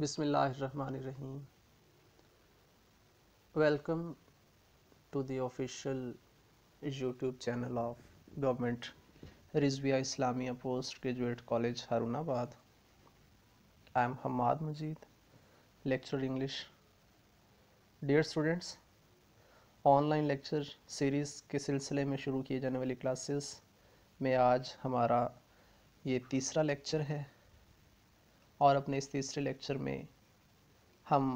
बिसमीम welcome to official YouTube channel of government Rizvia Islamia post graduate college Harunabad I am Hammad Majeed lecture English dear students online lecture series के सिलसिले में शुरू किए जाने वाली क्लासेस में आज हमारा ये तीसरा लेक्चर है और अपने इस तीसरे लेक्चर में हम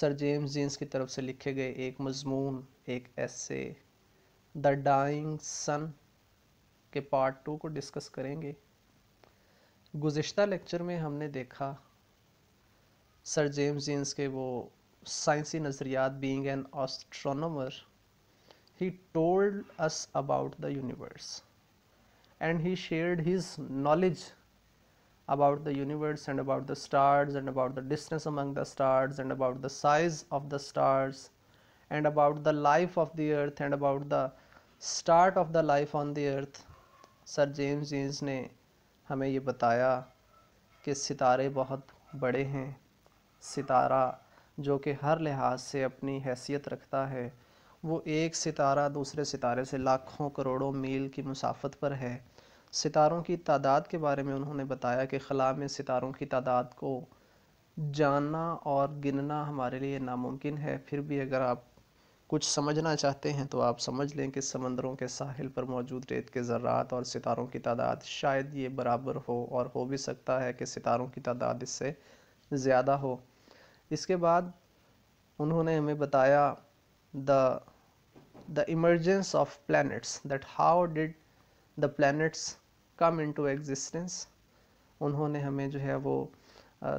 सर जेम्स जीन्स की तरफ से लिखे गए एक मजमून एक ऐसे द डाइंग सन के पार्ट टू को डिस्कस करेंगे गुज्त लेक्चर में हमने देखा सर जेम्स जीन्स के वो साइंसी नज़रियात being an astronomer he told us about the universe and he shared his knowledge about the universe and about the stars and about the distance among the stars and about the size of the stars and about the life of the earth and about the start of the life on the earth sir James Jeans ने हमें ये बताया कि सितारे बहुत बड़े हैं सितारा जो कि हर लिहाज से अपनी हैसियत रखता है वो एक सितारा दूसरे सितारे से लाखों करोड़ों मील की मुसाफत पर है सितारों की तादाद के बारे में उन्होंने बताया कि खला में सितारों की तादाद को जानना और गिनना हमारे लिए नामुमकिन है फिर भी अगर आप कुछ समझना चाहते हैं तो आप समझ लें कि समंदरों के साहिल पर मौजूद रेत के ज़रात और सितारों की तादाद शायद ये बराबर हो और हो भी सकता है कि सितारों की तादाद इससे ज़्यादा हो इसके बाद उन्होंने हमें बताया the the emergence of planets that how did the planets come into existence उन्होंने हमें जो है वो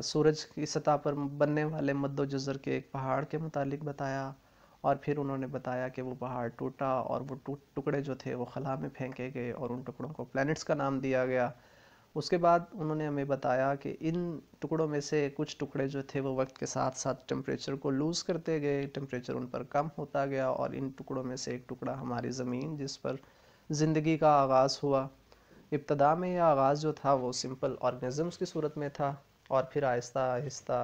सूरज की सतह पर बनने वाले मद्दो जज़र के एक पहाड़ के मुतालिक बताया और फिर उन्होंने बताया कि वो पहाड़ टूटा और वो टू, टुकड़े जो थे वो खला में फेंके गए और उन टुकड़ों को प्लैनेट्स का नाम दिया गया उसके बाद उन्होंने हमें बताया कि इन टुकड़ों में से कुछ टुकड़े जो थे वो वक्त के साथ साथ टेम्परेचर को लूज़ करते गए टेम्परेचर उन पर कम होता गया और इन टुकड़ों में से एक टुकड़ा हमारी ज़मीन जिस पर ज़िंदगी का आगाज़ हुआ इब्तदा में यह आगाज़ जो था वो सिंपल ऑर्गेनिज़म्स की सूरत में था और फिर आहिस्ता आहिस्ता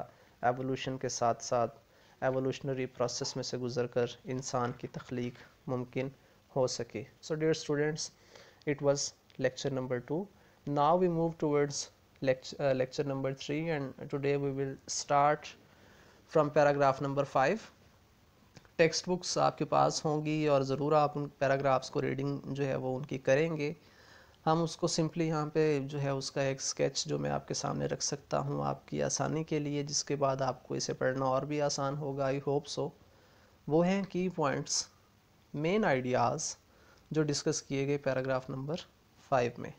एवोल्यूशन के साथ साथ एवोल्यूशनरी प्रोसेस में से गुजर कर इंसान की तख्लीक मुमकिन हो सके so dear students it was lecture number two now we move towards lecture number three and today we will start from paragraph number five textbooks आपके पास होंगी और ज़रूर आप उन पैराग्राफ्स को रीडिंग जो है वो उनकी करेंगे हम उसको सिंपली यहाँ पे जो है उसका एक स्केच जो मैं आपके सामने रख सकता हूँ आपकी आसानी के लिए जिसके बाद आपको इसे पढ़ना और भी आसान होगा आई होप सो वो हैं की पॉइंट्स मेन आइडियाज़ जो डिस्कस किए गए पैराग्राफ नंबर फाइव में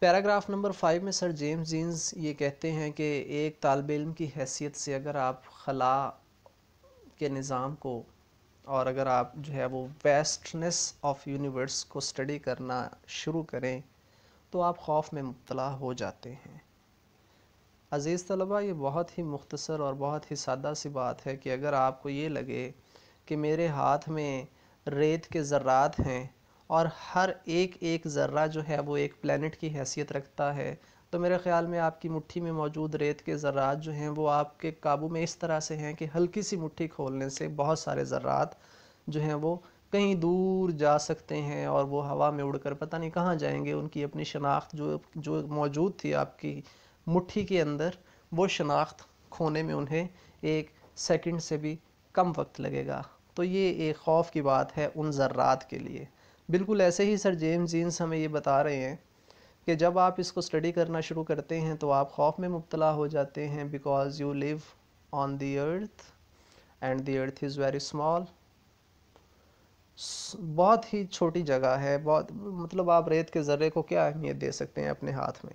पैराग्राफ नंबर फाइव में सर जेम्स जीन्स ये कहते हैं कि एक तालब इम की हैसियत से अगर आप खला के निज़ाम को और अगर आप जो है वो वेस्टनेस ऑफ यूनिवर्स को स्टडी करना शुरू करें तो आप खौफ में मुबतला हो जाते हैं अज़ीज़ तलबा ये बहुत ही मुख्तसर और बहुत ही सादा सी बात है कि अगर आपको ये लगे कि मेरे हाथ में रेत के ज़र्रात हैं और हर एक एक ज़र्रा जो है वो एक प्लानट की हैसियत रखता है तो मेरे ख्याल में आपकी मुट्ठी में मौजूद रेत के ज़रात जो हैं वो आपके काबू में इस तरह से हैं कि हल्की सी मुट्ठी खोलने से बहुत सारे ज़रात जो हैं वो कहीं दूर जा सकते हैं और वो हवा में उड़कर पता नहीं कहाँ जाएंगे उनकी अपनी शनाख्त जो जो मौजूद थी आपकी मुट्ठी के अंदर वो शनाख्त खोने में उन्हें एक सेकंड से भी कम वक्त लगेगा तो ये एक खौफ की बात है उन ज़र्रात के लिए बिल्कुल ऐसे ही सर जेम्स जीन्स हमें ये बता रहे हैं कि जब आप इसको स्टडी करना शुरू करते हैं तो आप खौफ में मुबतला हो जाते हैं because you live on the earth and the earth is very small बहुत ही छोटी जगह है बहुत मतलब आप रेत के ज़र्रे को क्या अहमियत दे सकते हैं अपने हाथ में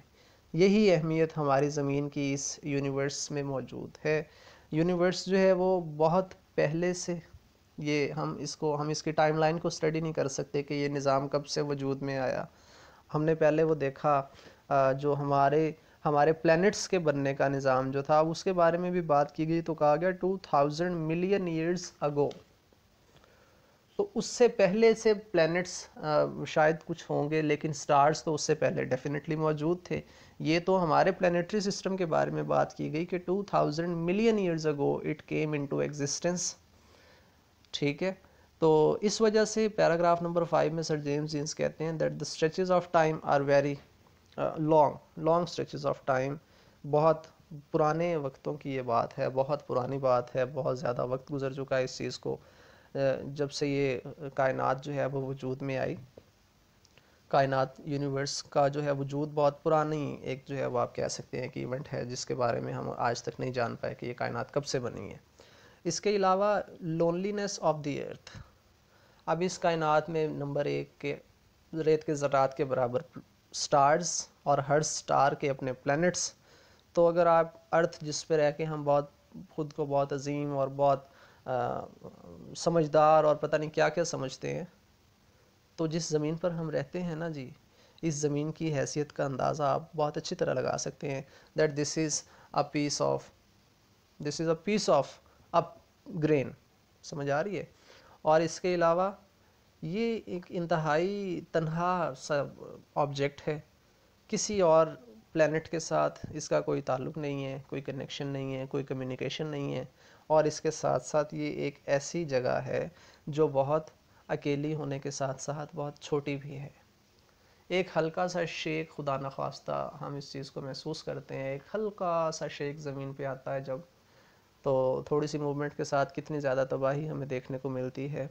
यही अहमियत हमारी ज़मीन की इस यूनिवर्स में मौजूद है यूनिवर्स जो है वो बहुत पहले से ये हम इसको हम इसकी टाइमलाइन को स्टडी नहीं कर सकते कि ये निज़ाम कब से वजूद में आया हमने पहले वो देखा जो हमारे हमारे प्लैनेट्स के बनने का निज़ाम जो था उसके बारे में भी बात की गई तो कहा गया two thousand million years ago तो उससे पहले से प्लैनेट्स शायद कुछ होंगे लेकिन स्टार्स तो उससे पहले डेफिनेटली मौजूद थे ये तो हमारे प्लानटरी सिस्टम के बारे में बात की गई कि 2000 million years ago it came into existence ठीक है तो इस वजह से पैराग्राफ नंबर फाइव में सर जेम्स जीन्स कहते हैं that the stretch of time are very long long stretches of time बहुत पुराने वक्तों की ये बात है बहुत पुरानी बात है बहुत ज़्यादा वक्त गुजर चुका है इस चीज़ को uh, जब से ये uh, कायनात जो है वो वजूद में आई कायनात यूनिवर्स का जो है वजूद बहुत पुरानी एक जो है वो आप कह सकते हैं कि इवेंट है जिसके बारे में हम आज तक नहीं जान पाए कि ये कायनात कब से बनी है इसके अलावा लोनलीनेस ऑफ द अर्थ अब इस कायनात में नंबर एक के रेत के ज़रात के बराबर स्टार्स और हर स्टार के अपने प्लैनेट्स तो अगर आप अर्थ जिस पर रह के हम बहुत ख़ुद को बहुत अजीम और बहुत आ, समझदार और पता नहीं क्या क्या समझते हैं तो जिस ज़मीन पर हम रहते हैं ना जी इस ज़मीन की हैसियत का अंदाज़ा आप बहुत अच्छी तरह लगा सकते हैं that this is a piece of this is a piece of a grain समझ आ रही है और इसके अलावा ये एक इंतहाई तनहा सब ऑब्जेक्ट है किसी और प्लानट के साथ इसका कोई ताल्लुक नहीं है कोई कनेक्शन नहीं है कोई कम्युनिकेशन नहीं है और इसके साथ साथ ये एक ऐसी जगह है जो बहुत अकेली होने के साथ साथ बहुत छोटी भी है एक हल्का सा शेक खुदा नखास्ता हम इस चीज़ को महसूस करते हैं एक हल्का सा शेक ज़मीन पे आता है जब तो थोड़ी सी मूवमेंट के साथ कितनी ज़्यादा तबाही हमें देखने को मिलती है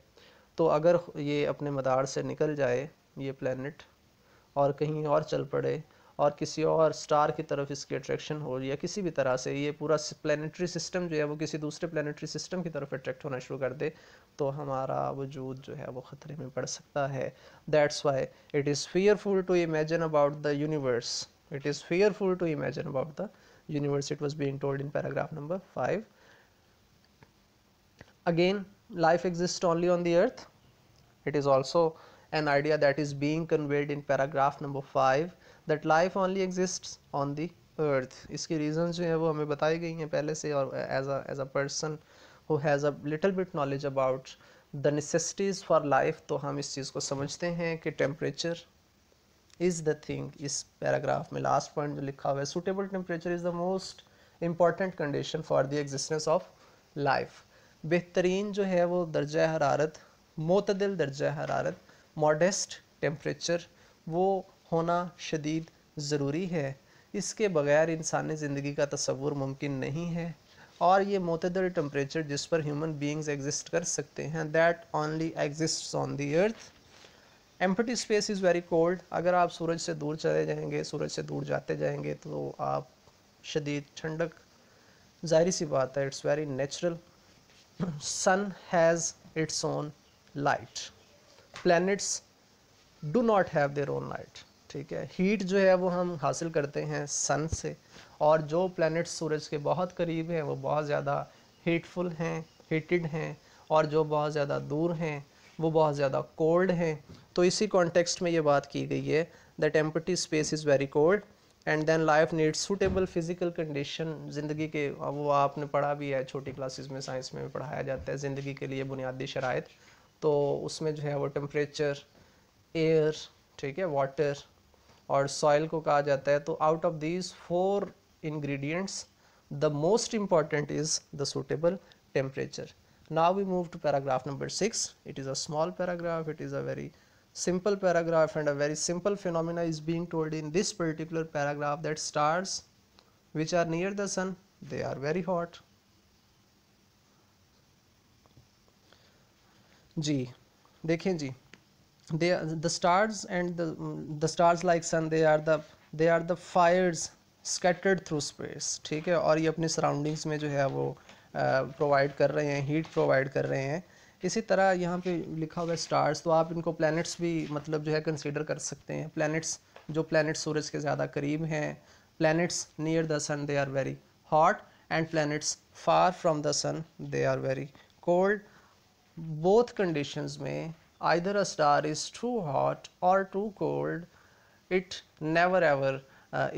तो अगर ये अपने मदार से निकल जाए ये प्लानट और कहीं और चल पड़े और किसी और स्टार की तरफ इसकी अट्रैक्शन हो या किसी भी तरह से ये पूरा प्लानटरी सिस्टम जो है वो किसी दूसरे प्लानटरी सिस्टम की तरफ अट्रैक्ट होना शुरू कर दे तो हमारा वजूद जो है वो ख़तरे में पड़ सकता है that's why it is fearful to imagine about the universe it is fearful to imagine about the universe it was being told in paragraph number 5 again life exists only on the earth it is also an idea that is being conveyed in paragraph number 5 that life only exists on the earth iski reasons jo hai wo hame batayi gayi हैं pehle se और as a as a person who has a little bit knowledge about the necessities for life तो हम इस चीज़ को समझते हैं कि temperature is the thing इस पैराग्राफ में लास्ट पॉइंट जो लिखा हुआ है suitable temperature is the most important condition for the existence of life बेहतरीन जो है वो दर्जा हरारत मतदल दर्जा हरारत मॉडेस्ट टेम्परेचर वो होना शदीद ज़रूरी है इसके बगैर इंसानी ज़िंदगी का तस्वुर मुमकिन नहीं है और ये मतदल टेम्परेचर जिस पर ह्यूमन बींग्स एग्जिस्ट कर सकते हैं that only exist on the earth empty space is very cold अगर आप सूरज से दूर चले जाएंगे सूरज से दूर जाते जाएंगे तो आप शदीद ठंडक जाहिर सी बात है it's very natural sun has its own light planets do not have their own light ठीक है हीट जो है वो हम हासिल करते हैं सन से और जो प्लैनेट्स सूरज के बहुत करीब हैं वो बहुत ज़्यादा हीटफुल हैं हीटेड हैं और जो बहुत ज़्यादा दूर हैं वो बहुत ज़्यादा कोल्ड हैं तो इसी कॉन्टेक्स्ट में ये बात की गई है that empty space is very cold and then life need suitable physical condition ज़िंदगी के वो आपने पढ़ा भी है छोटी क्लासेस में साइंस में भी पढ़ाया जाता है ज़िंदगी के लिए बुनियादी शराइ तो उसमें जो है वो टेम्परेचर एयर ठीक है वाटर और सॉइल को कहा जाता है तो out of these four ingredients the most important is the suitable temperature now we move to paragraph number six it is a small paragraph it is a very simple paragraph and a very simple phenomena is being told in this particular paragraph that stars which are near the sun they are very hot जी देखें जी they the stars and the stars like sun they are the they are the fires scattered through space ठीक है और ये अपनी surroundings में जो है वो प्रोवाइड uh, कर रहे हैं हीट प्रोवाइड कर रहे हैं इसी तरह यहाँ पे लिखा हुआ है स्टार्स तो आप इनको प्लैनेट्स भी मतलब जो है कंसिडर कर सकते हैं प्लैनेट्स जो प्लैनेट्स सूरज के ज़्यादा करीब हैं planets near the sun they are very hot and planets far from the sun they are very cold both conditions में either a star is true hot और too cold it never ever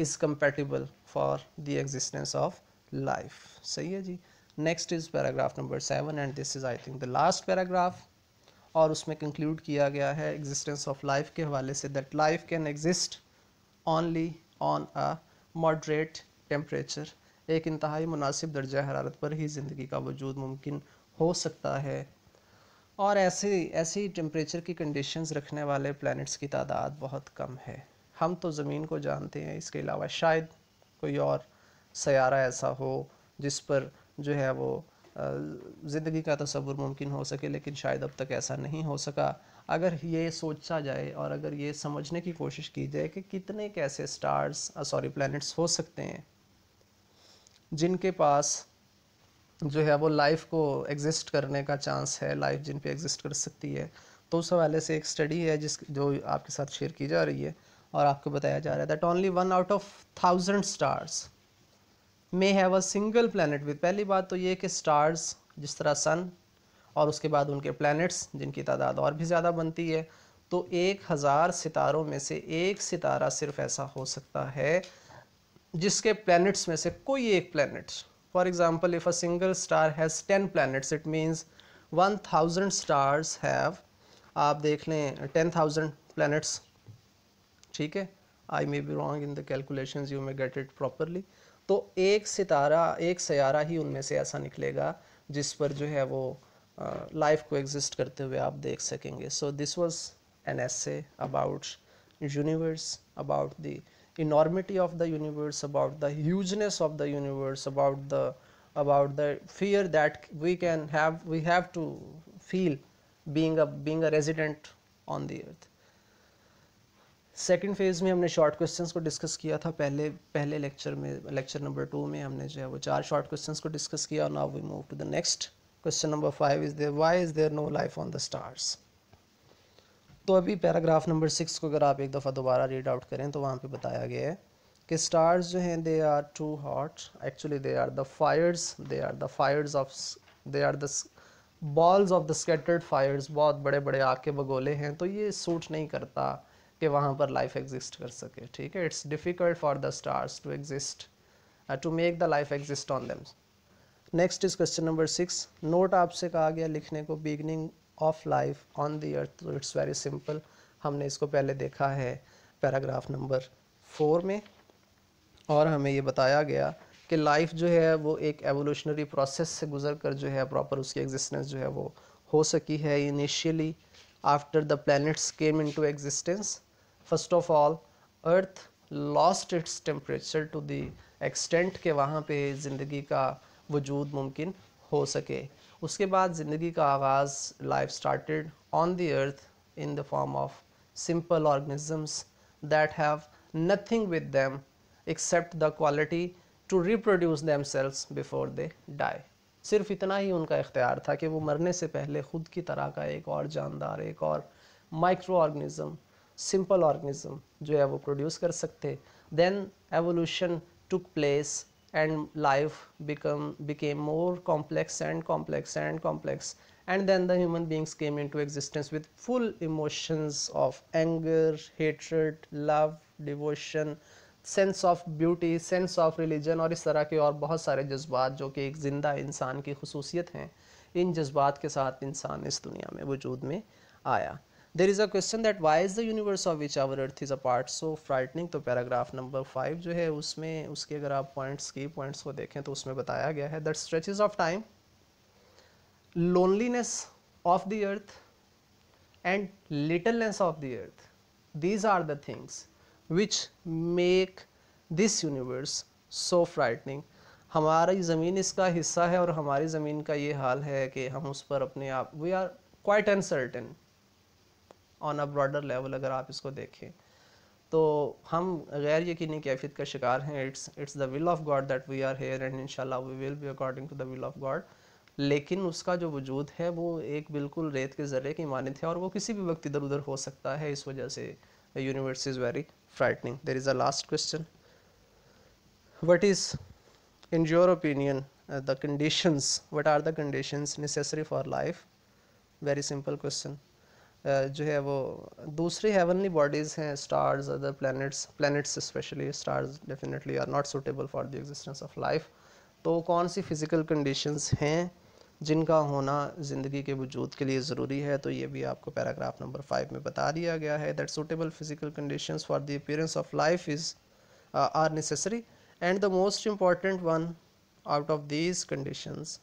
is compatible for the existence of life सही है जी next is paragraph number seven and this is I think the last paragraph और उसमें conclude किया गया है existence of life के हवाले से that life can exist only on a moderate temperature एक इंतहाई मुनासिब दर्जा हरारत पर ही ज़िंदगी का वजूद मुमकिन हो सकता है और ऐसे ऐसी टेम्परेचर की कंडीशंस रखने वाले प्लैनेट्स की तादाद बहुत कम है हम तो ज़मीन को जानते हैं इसके अलावा शायद कोई और सयारा ऐसा हो जिस पर जो है वो ज़िंदगी का तस्वुर मुमकिन हो सके लेकिन शायद अब तक ऐसा नहीं हो सका अगर ये सोचा जाए और अगर ये समझने की कोशिश की जाए कि कितने कैसे स्टार्स सॉरी प्लैनेट्स हो सकते हैं जिनके पास जो है वो लाइफ को एग्जिस्ट करने का चांस है लाइफ जिन पे एग्जिस्ट कर सकती है तो उस हवाले से एक स्टडी है जिस जो आपके साथ शेयर की जा रही है और आपको बताया जा रहा है that only one out of thousand stars may have a single planet with पहली बात तो ये कि स्टार्स जिस तरह सन और उसके बाद उनके प्लैनेट्स जिनकी तादाद और भी ज़्यादा बनती है तो एक हज़ार सितारों में से एक सितारा सिर्फ ऐसा हो सकता है जिसके प्लैनेट्स में से कोई एक planet for example if a single star has ten planets it means one thousand stars have आप देख लें टेन थाउजेंड प्लानट्स ठीक है I may be wrong in the calculation you may get it properly तो एक सितारा एक सारा ही उनमें से ऐसा निकलेगा जिस पर जो है वो लाइफ को एग्जिस्ट करते हुए आप देख सकेंगे so this was an essay about universe about the enormity of the universe about the hugeness of the universe about the about the fear that we can have we have to feel being being a resident on the earth second phase में हमने short question को discuss किया था पहले पहले lecture में lecture number to में हमने जो है वो चार शॉर्ट क्वेश्चन को डिस्कस किया और now we move to the next question number five is there why is there no life on the stars तो अभी पैराग्राफ नंबर सिक्स को अगर आप एक दफ़ा दोबारा रीड आउट करें तो वहाँ पे बताया गया है कि स्टार्स जो हैं they are too hot actually they are the fires they are the fires of they are the balls of the scattered fires बहुत बड़े बड़े आग के बगोले हैं तो ये सूट नहीं करता कि वहाँ पर लाइफ एग्जिस्ट कर सके ठीक है it's difficult for the stars to exist to make the life exist on them next is question number six note आपसे कहा गया लिखने को beginning of life on the earth तो इट्स वेरी सिंपल हमने इसको पहले देखा है पैराग्राफ नंबर फोर में और हमें ये बताया गया कि लाइफ जो है वो एक एवोल्यूशनरी प्रोसेस से गुजर कर जो है प्रॉपर उसकी एग्जिस्टेंस जो है वो हो सकी है initially after the planets came into existence first of all earth lost its temperature to the extent के वहाँ पे ज़िंदगी का वजूद मुमकिन हो सके उसके बाद ज़िंदगी का आगाज़ life started on the earth in the form of organisms that have nothing with them except the quality to reproduce them cells before they die सिर्फ इतना ही उनका इख्तियार था कि वो मरने से पहले ख़ुद की तरह का एक और जानदार एक और माइक्रो ऑर्गेनिज़म सिंपल ऑर्गेनिज्म जो है वो प्रोड्यूस कर सकते then evolution took place and life become became more complex and complex and complex and then the human beings came into existence with full emotions of anger hatred, love devotion sense of beauty sense of religion और इस तरह के और बहुत सारे जज्बात जो कि एक ज़िंदा इंसान की खसूसियत हैं इन जज्बात के साथ इंसान इस दुनिया में वजूद में आया there is a question that why is the universe of which our earth is a part so frightening तो पैराग्राफ नंबर फाइव जो है उसमें उसके अगर आप पॉइंट्स की पॉइंट्स को देखें तो उसमें बताया गया है that stretches of time loneliness of the earth and littleness of the earth these are the things which make this universe so frightening हमारी ज़मीन इसका हिस्सा है और हमारी ज़मीन का ये हाल है कि हम उस पर अपने आप we are quite uncertain on a broader level अगर आप इसको देखें तो हम गैर यकीनी कैफियत का शिकार हैं it's it's the will of God that we are here and इनशाला we will be according to the will of God लेकिन उसका जो वजूद है वो एक बिल्कुल रेत के ज़र्रे की मानित है और वो किसी भी वक्त इधर उधर हो सकता है इस वजह से universe is very frightening there is a last question what is in your opinion the conditions what are the conditions necessary for life very simple question जो है वो दूसरी हेवनली बॉडीज़ हैं stars other planets planets specially stars definitely are not suitable for the existence of life तो कौन सी physical conditions हैं जिनका होना ज़िंदगी के वजूद के लिए ज़रूरी है तो ये भी आपको पैराग्राफ नंबर फाइव में बता दिया गया है that suitable physical condition for the appearance of life is are necessary and the most important one out of these conditions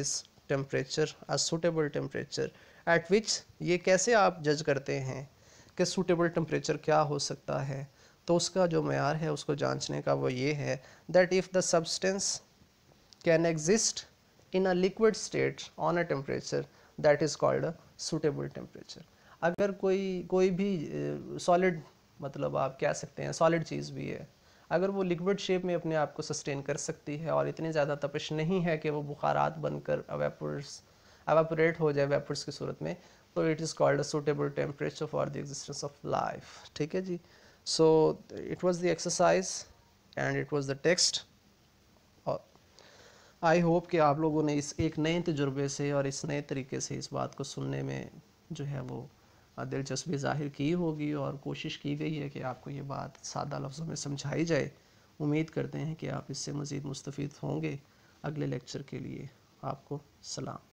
is temperature a suitable temperature at which ये कैसे आप जज करते हैं कि सूटेबल टेम्परेचर क्या हो सकता है तो उसका जो मैार है उसको जांचने का वो ये है that if the substance can exist in a liquid state on a temperature that is called a suitable temperature अगर कोई कोई भी सॉलिड uh, मतलब आप कह सकते हैं सॉलिड चीज़ भी है अगर वो लिक्विड शेप में अपने आप को सस्टेन कर सकती है और इतनी ज़्यादा तपिश नहीं है कि वो बुखारात बनकर अवेपर्स अवेपोरेट हो जाए वेपर्स की सूरत में तो it is called a suitable temperature for the existence of life ठीक है जी so it was the exercise and it was the text I hope कि आप लोगों ने इस एक नए तजुर्बे से और इस नए तरीके से इस बात को सुनने में जो है वो दिलचस्पी ज़ाहिर की होगी और कोशिश की गई है कि आपको ये बात सादा लफ्ज़ों में समझाई जाए उम्मीद करते हैं कि आप इससे मज़ीद मुस्तफ़ होंगे अगले लेक्चर के लिए आपको सलाम